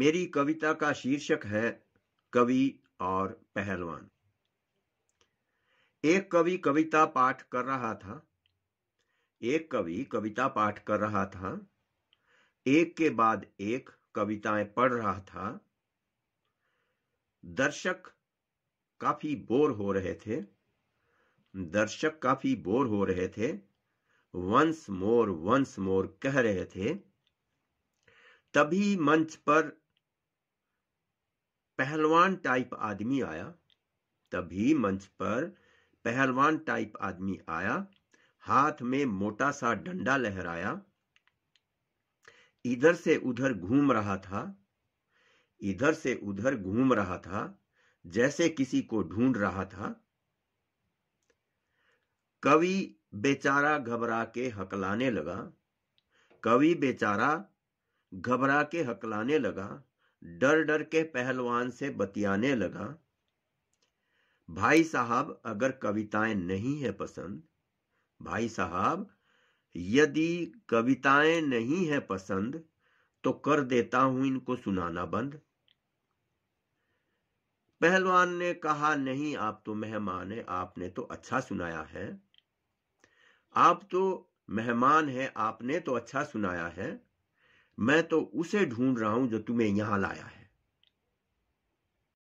मेरी कविता का शीर्षक है कवि और पहलवान एक कवि कविता पाठ कर रहा था एक कवि कविता पाठ कर रहा था एक के बाद एक कविताएं पढ़ रहा था दर्शक काफी बोर हो रहे थे दर्शक काफी बोर हो रहे थे वंस मोर वंस मोर कह रहे थे तभी मंच पर पहलवान टाइप आदमी आया तभी मंच पर पहलवान टाइप आदमी आया हाथ में मोटा सा डंडा लहराया इधर से उधर घूम रहा था इधर से उधर घूम रहा था जैसे किसी को ढूंढ रहा था कवि बेचारा घबरा के हकलाने लगा कवि बेचारा घबरा के हकलाने लगा डर डर के पहलवान से बतियाने लगा भाई साहब अगर कविताएं नहीं है पसंद भाई साहब यदि कविताएं नहीं है पसंद तो कर देता हूं इनको सुनाना बंद पहलवान ने कहा नहीं आप तो मेहमान है आपने तो अच्छा सुनाया है आप तो मेहमान है आपने तो अच्छा सुनाया है मैं तो उसे ढूंढ रहा हूं जो तुम्हें यहां लाया है